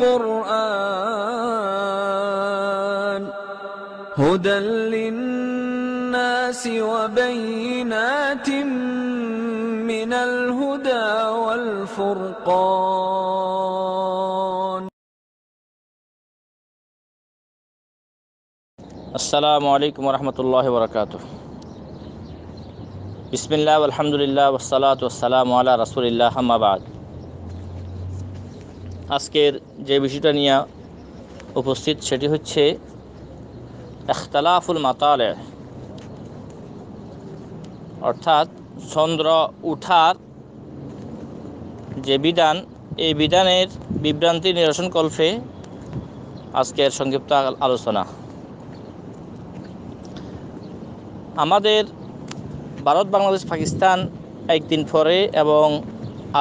القرآن هدى للناس وبينات من الهدى والفرقان السلام عليكم ورحمة الله وبركاته بسم الله والحمد لله والصلاة والسلام على رسول الله أما بعد আজকের যে বিষয়টা নিয়ে উপস্থিত সেটি হচ্ছে এখতালাফুল মাতালে অর্থাৎ চন্দ্র উঠার যে বিধান এই বিধানের বিভ্রান্তি নিরসন কল্পে আজকের সংক্ষিপ্ত আলোচনা আমাদের ভারত বাংলাদেশ পাকিস্তান একদিন পরে এবং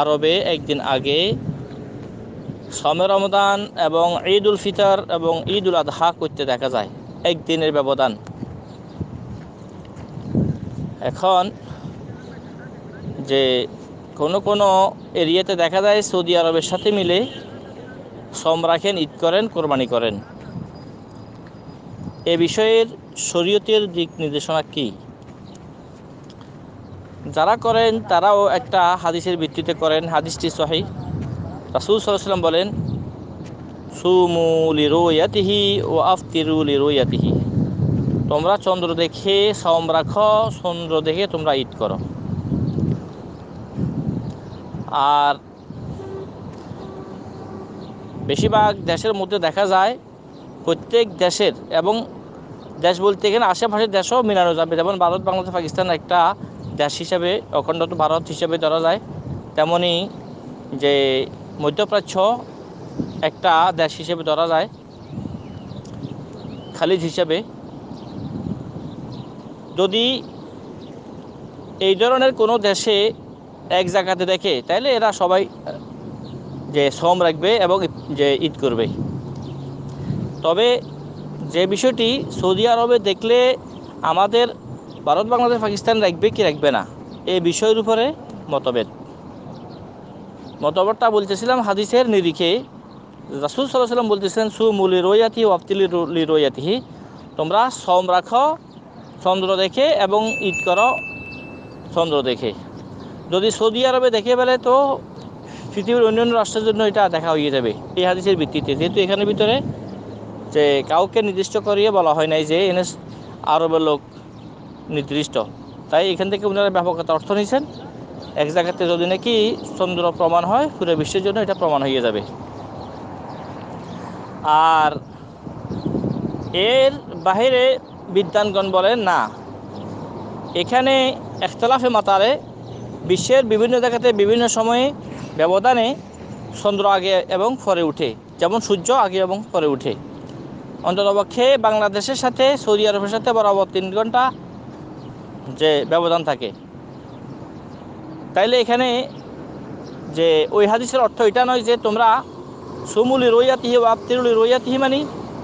আরবে একদিন আগে সমে রমদান এবং ঈদ উল ফিতর এবং ঈদ উল আদহা করতে দেখা যায় একদিনের ব্যবধান এখন যে কোন কোন এরিয়াতে দেখা যায় সৌদি আরবের সাথে মিলে শ্রম রাখেন ঈদ করেন কোরবানি করেন এ বিষয়ের শরীয়তের দিক নির্দেশনা কী যারা করেন তারাও একটা হাদিসের ভিত্তিতে করেন হাদিসটি সহি রাসুল সাল্লাম বলেন সুমুলি রোয়াতিহি ও আফতিরুলি রোয়াতিহি তোমরা চন্দ্র দেখে সম রাখ চন্দ্র দেখে তোমরা ঈদ করো আর বেশিরভাগ দেশের মধ্যে দেখা যায় প্রত্যেক দেশের এবং দেশ বলতে গেলে আশেপাশের দেশও মিলানো যাবে যেমন ভারত বাংলাদেশ পাকিস্তান একটা দেশ হিসাবে অখণ্ডত ভারত হিসাবে ধরা যায় তেমনি যে মধ্যপ্রাচ্য একটা দেশ হিসেবে ধরা যায় খালিজ হিসেবে যদি এই ধরনের কোনো দেশে এক জায়গাতে দেখে তাহলে এরা সবাই যে শ্রম রাখবে এবং যে ঈদ করবে তবে যে বিষয়টি সৌদি আরবে দেখলে আমাদের ভারত বাংলাদেশ পাকিস্তান রাখবে কি রাখবে না এই বিষয়ের উপরে মতভেদ মতবরটা বলতেছিলাম হাদিসের নিরিখে রাসুল সাল্লাহ সাল্লাম বলতেছিলেন সুমুলি রোয়াতি ও আফতিলি রোয়াতিহি তোমরা সম রাখো চন্দ্র দেখে এবং ঈদ করো চন্দ্র দেখে যদি সৌদি আরবে দেখে পেলে তো পৃথিবীর অন্যান্য রাষ্ট্রের জন্য এটা দেখা হয়ে যাবে এই হাদিসের ভিত্তিতে যেহেতু এখানে ভিতরে যে কাউকে নির্দিষ্ট করিয়ে বলা হয় নাই যে এনে আরবের লোক নির্দিষ্ট তাই এখান থেকে ওনারা ব্যাপকতা অর্থ নিয়েছেন এক জায়গাতে যদি নাকি চন্দ্র প্রমাণ হয় পুরো বিশ্বের জন্য এটা প্রমাণ হয়ে যাবে আর এর বাহিরে বিদ্যানগণ বলেন না এখানে একতলাফে মাতারে বিশ্বের বিভিন্ন জায়গাতে বিভিন্ন সময়ে ব্যবধানে চন্দ্র আগে এবং পরে উঠে যেমন সূর্য আগে এবং পরে উঠে অন্ততপক্ষে বাংলাদেশের সাথে সৌদি আরবের সাথে বরাবর তিন ঘন্টা যে ব্যবধান থাকে তাইলে এখানে যে ওই হাদিসের অর্থ এটা নয় যে তোমরা সুমুলি রইয়াতিহি বা তিরুলি রইয়াতিহি মানে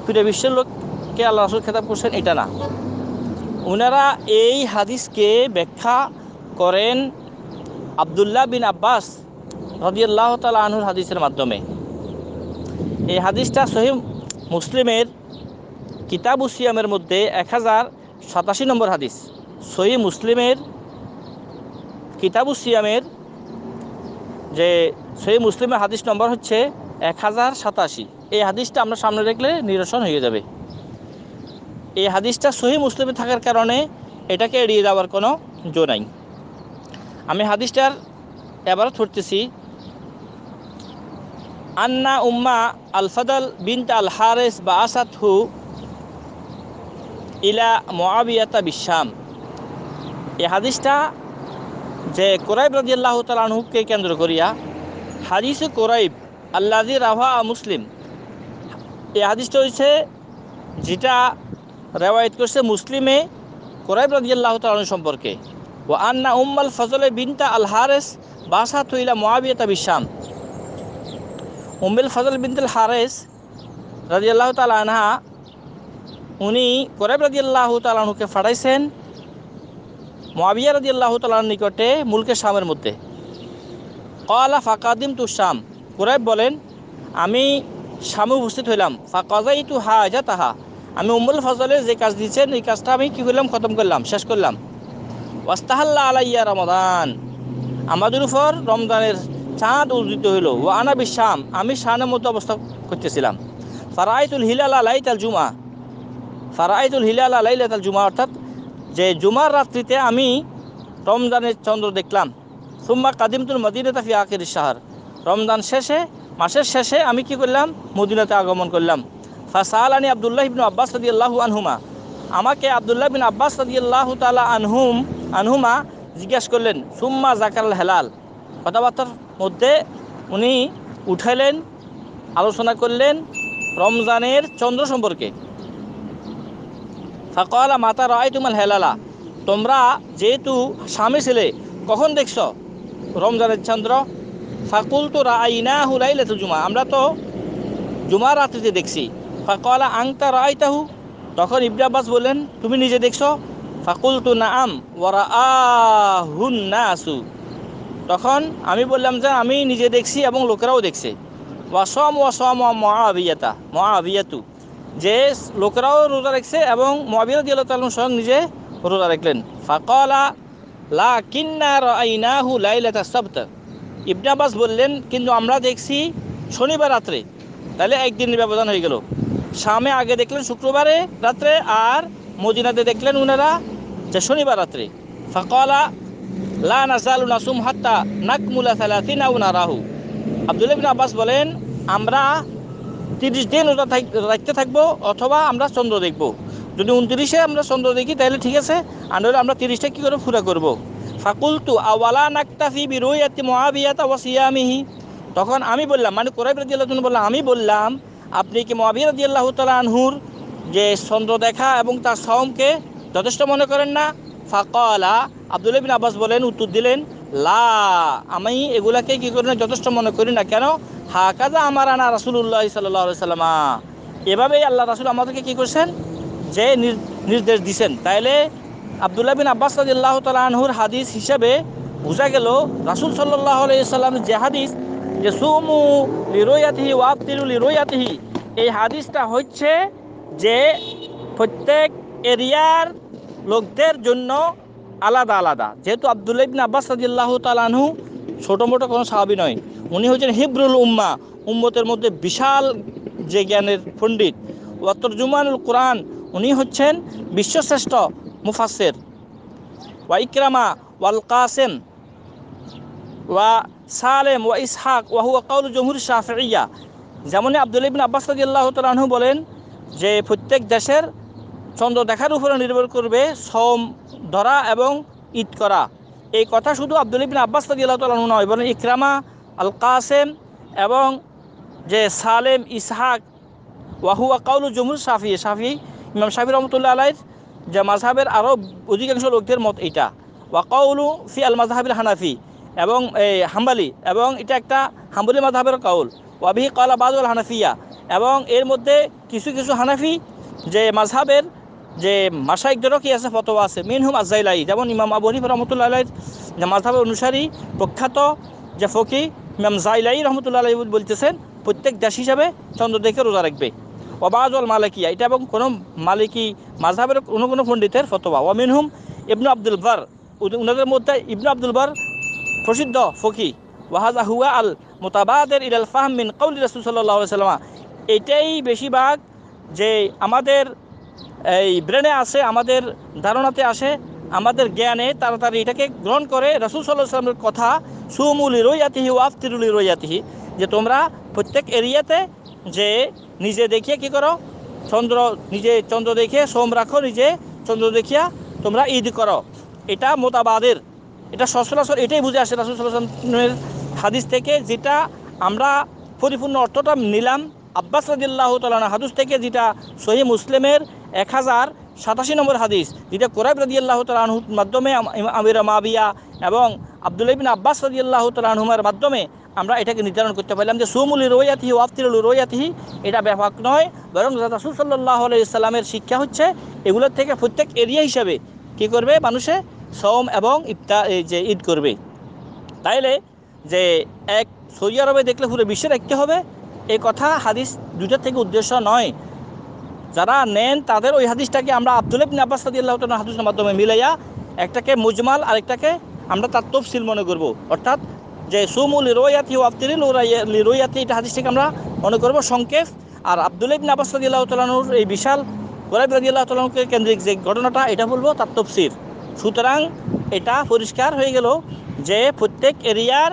পৃথিবী বিশ্বের লোককে আল্লাহ রসুল খেতাব করছেন এটা না ওনারা এই হাদিসকে ব্যাখ্যা করেন আবদুল্লাহ বিন আব্বাস রদিয়াল্লাহ তালা আনহুর হাদিসের মাধ্যমে এই হাদিসটা সহি মুসলিমের কিতাবুসিয়ামের মধ্যে এক হাজার সাতাশি নম্বর হাদিস সহি মুসলিমের কিতাবু সিয়ামের যে সেই মুসলিমের হাদিস নম্বর হচ্ছে এক হাজার সাতাশি এই হাদিসটা আমরা সামনে রাখলে নিরসন হয়ে যাবে এই হাদিসটা সহি মুসলিমে থাকার কারণে এটাকে এড়িয়ে যাওয়ার কোনো জো নাই আমি হাদিসটার এবারও ধরতেছি আন্না উম্মা আলফাদাল বিন আল হারেস বা আসাদ হু ইলা মোয়াবিয়াতা বিশ্বাম এই হাদিসটা যে কোরাইব রাজি আল্লাহ তালাহুকে কেন্দ্র করিয়া হাদিস কোরাইব আল্লাজি রাভা মুসলিম এই হাদিসটা হয়েছে যেটা রেওয়ায়ত করছে মুসলিমে কোরাইব রাজি আল্লাহ তালু সম্পর্কে ও আন্না উম্মাল ফজলে বিনতা আল হারেস বাসা তুইলা মোয়াবিয়া বিশ্বাম উম্মিল ফজল তুল হারেস রাজি আল্লাহ তালা আনহা উনি কোরাইব রাজি আল্লাহ তালাহুকে ফাটাইছেন মাবিয়া রাজি আল্লাহ তালার নিকটে মুলকে শামের মধ্যে কলা ফাকাদিম তু শাম কুরাইব বলেন আমি শামু উপস্থিত হইলাম ফাকাজাই তু হা আজা তাহা আমি উমুল ফজলে যে কাজ দিচ্ছেন এই কাজটা আমি কী করলাম খতম করলাম শেষ করলাম ওয়াস্তাহাল্লা আলাইয়া রমদান আমাদের উপর রমজানের চাঁদ উদ্দিত হইল ও আনা বিশ্বাম আমি শানের মধ্যে অবস্থা করতেছিলাম ফারাইতুল হিলাল আলাই তাল জুমা ফারাইতুল হিলাল আলাই তাল জুমা অর্থাৎ যে জুমার রাত্রিতে আমি রমজানের চন্দ্র দেখলাম সুম্মা কাদিমতুল মদিনাতে ফি আকের শাহর রমজান শেষে মাসের শেষে আমি কি করলাম মদিনাতে আগমন করলাম ফাসাল আনি আবদুল্লাহ ইবিন আব্বাস সদি আল্লাহ আনহুমা আমাকে আবদুল্লাহ বিন আব্বাস সদি আল্লাহ তালা আনহুম আনহুমা জিজ্ঞাসা করলেন সুম্মা আল হেলাল কথাবার্তার মধ্যে উনি উঠালেন আলোচনা করলেন রমজানের চন্দ্র সম্পর্কে ফাকলা মাতা রায় তোমার হেলালা তোমরা যেহেতু স্বামী ছেলে কখন দেখছ রমজানের চন্দ্র ফাকুল তো রায় না হুলাই লেতুল জুমা আমরা তো জুমা রাত্রিতে দেখছি ফাকলা আংতা রায় তাহু তখন ইব্রাবাস বললেন তুমি নিজে দেখছ ফাকুল তো না আম ওরা আহুন না আসু তখন আমি বললাম যে আমি নিজে দেখছি এবং লোকেরাও দেখছে ওয়াসম ওয়াসম মহা অভিজ্ঞতা মহা আবিয়াতু যে লোকেরাও রোজা রেখছে এবং মহাবির দিয়াল তালন স্বয়ং নিজে রোজা রাখলেন ফাকলা লা কিন্না রাইনাহু ইবনে আব্বাস বললেন কিন্তু আমরা দেখছি শনিবার রাত্রে তাহলে একদিনের ব্যবধান হয়ে গেল শামে আগে দেখলেন শুক্রবারে রাত্রে আর মদিনাতে দেখলেন উনারা যে শনিবার রাত্রে ফাকলা লা নাসালু নাসুম হাত্তা নাকমুলা সালাতিনা উনা রাহু আব্দুল ইবনে আব্বাস বলেন আমরা তিরিশ দিন ওটা রাখতে থাকবো অথবা আমরা চন্দ্র দেখব যদি উনত্রিশে আমরা চন্দ্র দেখি তাহলে ঠিক আছে আর নাহলে আমরা তিরিশটা কী করে ফুরা করব। ফাকুলতু আওয়ালা নাক্তাফি বিরুয়াতি মহাবিয়াতা ও সিয়ামিহি তখন আমি বললাম মানে কোরাইব রাজি আল্লাহ বললাম আমি বললাম আপনি কি মহাবিয়া রাজি আল্লাহ তালা আনহুর যে চন্দ্র দেখা এবং তার সমকে যথেষ্ট মনে করেন না ফাকলা আব্দুল বিন আব্বাস বলেন উত্তর দিলেন লা আমি এগুলাকে কী করি না যথেষ্ট মনে করি না কেন হাকাজা আমার আনা রাসুল্লাহ সাল্লাহ সাল্লামা এভাবেই আল্লাহ রাসুল আমাদেরকে কি করছেন যে নির্দেশ দিছেন তাইলে আবদুল্লাহ বিন আব্বাস সাদিল্লাহ তালহুর হাদিস হিসাবে বোঝা গেল রাসুল সাল্লাহ আলাইসাল্লাম যে হাদিস যে সুমু লিরোয়াতিহি ওয়াবতিরু লিরোয়াতিহি এই হাদিসটা হচ্ছে যে প্রত্যেক এরিয়ার লোকদের জন্য আলাদা আলাদা যেহেতু আবদুল্লাহ বিন আব্বাস সাদিল্লাহ তালহু ছোটো মোটো কোনো সাহাবি নয় উনি হচ্ছেন হিব্রুল উম্মা উম্মতের মধ্যে বিশাল যে জ্ঞানের পণ্ডিত ওয়াত্তর জুমানুল কোরআন উনি হচ্ছেন বিশ্বশ্রেষ্ঠ মুফাসের ওয়া ইকরামা ওয়াল কাসেম ওয়া সালেম ওয়া ইসহাক ওয়াহুয়া কাউল জমহুর ইয়া যেমন আব্দুল ইবিন আব্বাস রাজি আল্লাহ বলেন যে প্রত্যেক দেশের চন্দ্র দেখার উপরে নির্ভর করবে সোম ধরা এবং ঈদ করা এই কথা শুধু আব্দুল ইবিন আব্বাস তাদিয়াল্লাহ তালু নয় বলেন ইকরামা আল কাসেম এবং যে সালেম ইসহাক ওয়াহু আকাউল জমুল সাফি সাফি ইমাম সাফি রহমতুল্লাহ আলাইর যে মাঝহাবের আরও অধিকাংশ লোকদের মত এটা ওয়াকাউলু ফি আল মাজাহাবিল হানাফি এবং এই হাম্বালি এবং এটা একটা হাম্বলি মাধাবের কাউল ওয়াবিহি কালা বাদুল হানাফিয়া এবং এর মধ্যে কিছু কিছু হানাফি যে মাঝহাবের যে ধরো কি আছে ফতোয়া আছে মিনহুম আজাইলাই যেমন ইমাম আবু হানিফ রহমতুল্লাহ যে মাধাবের অনুসারী প্রখ্যাত যে ফকি ইমাম জাইলাই রহমতুল্লাহ আলাই বলতেছেন প্রত্যেক দেশ হিসাবে চন্দ্র দেখে রোজা রাখবে ওবাজল মালিকিয়া এটা এবং কোনো মালিকি মাঝাবের কোনো কোনো পণ্ডিতের ফতোয়া হুম ইবনু আব্দুল বার উনাদের মধ্যে ইবনু আব্দুল বার প্রসিদ্ধ ফকি ওয়াহাজা হুয়া আল মোতাবাদের ইলাল ফাহমিন কৌলি রসুল সাল্লাহ সাল্লামা এটাই বেশিরভাগ যে আমাদের এই ব্রেনে আসে আমাদের ধারণাতে আসে আমাদের জ্ঞানে তাড়াতাড়ি এটাকে গ্রহণ করে রসুল সাল্লাহ সাল্লামের কথা সুমুলি রইয়াতিহি ওয়াফ তিরুলি রইয়াতিহি যে তোমরা প্রত্যেক এরিয়াতে যে নিজে দেখিয়ে কি করো চন্দ্র নিজে চন্দ্র দেখিয়ে সোম রাখো নিজে চন্দ্র দেখিয়া তোমরা ঈদ করো এটা মোতাবাদের এটা সচরাচর এটাই বুঝে আসে রাসুল সাল্লাহামের হাদিস থেকে যেটা আমরা পরিপূর্ণ অর্থটা নিলাম আব্বাস রাজিল্লাহ তালানা হাদিস থেকে যেটা সহি মুসলিমের এক হাজার সাতাশি নম্বর হাদিস যেটা কোরাইব রাজি আল্লাহ তালাহুর মাধ্যমে আমির মাবিয়া এবং আবদুল ইবিন আব্বাস রাজি আল্লাহ তালাহুমার মাধ্যমে আমরা এটাকে নির্ধারণ করতে পারলাম যে সুমুলি রোয়াতিহি ওয়াফতিরুল রোয়াতিহি এটা ব্যাপক নয় বরং রাসুল সাল্লাহ ইসলামের শিক্ষা হচ্ছে এগুলোর থেকে প্রত্যেক এরিয়া হিসাবে কি করবে মানুষে সোম এবং ইফতা যে ঈদ করবে তাইলে যে এক সৌদি আরবে দেখলে পুরো বিশ্বে রাখতে হবে এ কথা হাদিস দুটার থেকে উদ্দেশ্য নয় যারা নেন তাদের ওই হাদিসটাকে আমরা আব্দুল ইবিন আব্বাস রাদিয়াল্লাহু হাদিসের মাধ্যমে মিলাইয়া একটাকে মুজমাল আরেকটাকে আমরা তার তফসিল মনে করব অর্থাৎ যে সুমুল রোয়াতি ও আব্দুল রোয়াতি এটা হাদিসটাকে আমরা মনে করব সংক্ষেপ আর আব্দুল ইবিন আব্বাস রাদিয়াল্লাহু তাআলার এই বিশাল কোরাইব রাদিয়াল্লাহু তাআলাকে কেন্দ্রিক যে ঘটনাটা এটা বলবো তার তফসির সুতরাং এটা পরিষ্কার হয়ে গেল যে প্রত্যেক এরিয়ার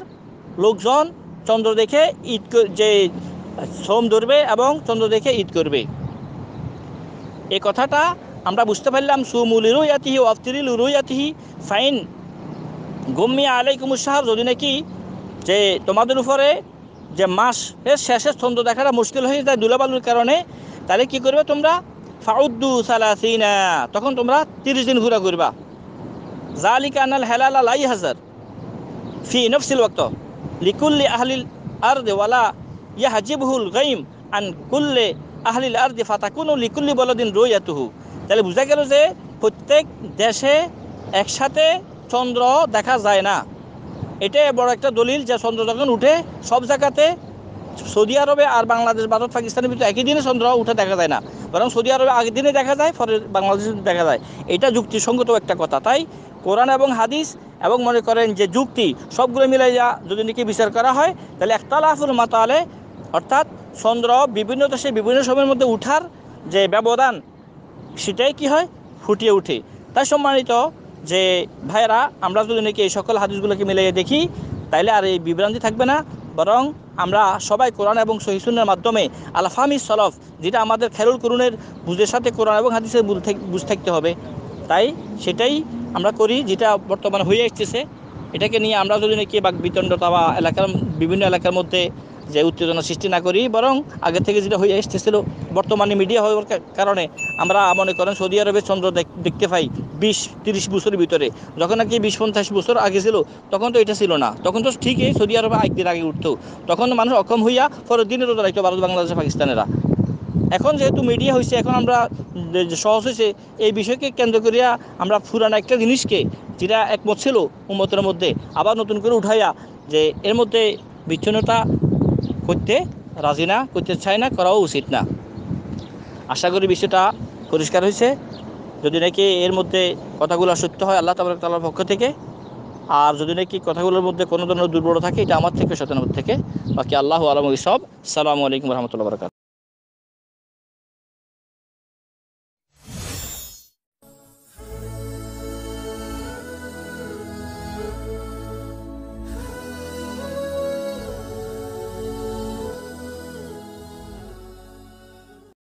লোকজন চন্দ্র দেখে ঈদ যে শ্রম ধরবে এবং চন্দ্র দেখে ঈদ করবে এই কথাটা আমরা বুঝতে পারলাম সুমুলির ইয়াতিহি অফতিরিল ইয়াতিহি ফাইন আলাই কুমুর সাহাব যদি নাকি যে তোমাদের উপরে যে মাস শেষের ছন্দ দেখাটা মুশকিল হয়েছে যায় দুলাবালুর কারণে তাহলে কি করবে তোমরা ফাউদ্দু সালাসিনা তখন তোমরা তিরিশ দিন ঘুরা করবা জালিকা আনাল হেলাল লাই হাজার ফি নফসিল ওক্ত লিকুল্লি আহলিল আর দেওয়ালা ইয়া হাজিবহুল গাইম আন কুল্লে আহলিল আর দি ফাতাকুনু লিকুল্লি বলদিন রুইয়াতুহু তাহলে বোঝা গেল যে প্রত্যেক দেশে একসাথে চন্দ্র দেখা যায় না এটাই বড় একটা দলিল যে চন্দ্র যখন উঠে সব জায়গাতে সৌদি আরবে আর বাংলাদেশ ভারত পাকিস্তানের ভিতরে একই দিনে চন্দ্র উঠে দেখা যায় না বরং সৌদি আরবে আগের দিনে দেখা যায় ফলে বাংলাদেশ দেখা যায় এটা যুক্তিসঙ্গত একটা কথা তাই কোরআন এবং হাদিস এবং মনে করেন যে যুক্তি সবগুলো মিলাইয়া যা যদি নাকি বিচার করা হয় তাহলে একতালাফুল মাতালে অর্থাৎ চন্দ্র বিভিন্ন দেশে বিভিন্ন সময়ের মধ্যে উঠার যে ব্যবধান সেটাই কি হয় ফুটিয়ে উঠে তাই সম্মানিত যে ভাইয়েরা আমরা যদি নাকি এই সকল হাদিসগুলোকে মিলে দেখি তাইলে আর এই বিভ্রান্তি থাকবে না বরং আমরা সবাই কোরআন এবং সহিসুনের মাধ্যমে আলফামি সলফ যেটা আমাদের খেরুল করুনের বুঝের সাথে কোরআন এবং হাদিসের বুঝ থাকতে হবে তাই সেটাই আমরা করি যেটা বর্তমানে হয়ে আসতেছে এটাকে নিয়ে আমরা যদি নাকি বাক বিতণ্ডতা বা এলাকার বিভিন্ন এলাকার মধ্যে যে উত্তেজনা সৃষ্টি না করি বরং আগে থেকে যেটা হয়ে আসতেছিল বর্তমানে মিডিয়া হওয়ার কারণে আমরা মনে করেন সৌদি আরবে চন্দ্র দেখতে পাই বিশ তিরিশ বছরের ভিতরে যখন নাকি বিশ পঞ্চাশ বছর আগে ছিল তখন তো এটা ছিল না তখন তো ঠিকই সৌদি আরবে একদিন আগে উঠতো তখন মানুষ অক্ষম হইয়া পরের দিনের রোজা রাখতো ভারত বাংলাদেশ পাকিস্তানেরা এখন যেহেতু মিডিয়া হয়েছে এখন আমরা সহজ হয়েছে এই বিষয়কে কেন্দ্র করিয়া আমরা পুরানো একটা জিনিসকে যেটা একমত ছিল উন্মতের মধ্যে আবার নতুন করে উঠাইয়া যে এর মধ্যে বিচ্ছিন্নতা করতে রাজি না করতে চায় না করাও উচিত না আশা করি বিষয়টা পরিষ্কার হয়েছে যদি নাকি এর মধ্যে কথাগুলো সত্য হয় আল্লাহ তাবার তালার পক্ষ থেকে আর যদি নাকি কথাগুলোর মধ্যে কোনো ধরনের দুর্বল থাকে এটা আমার থেকে সচেতন থেকে বাকি আল্লাহ আলম ইসব সালামু আলাইকুম রহমতুল্লাহ বরকাত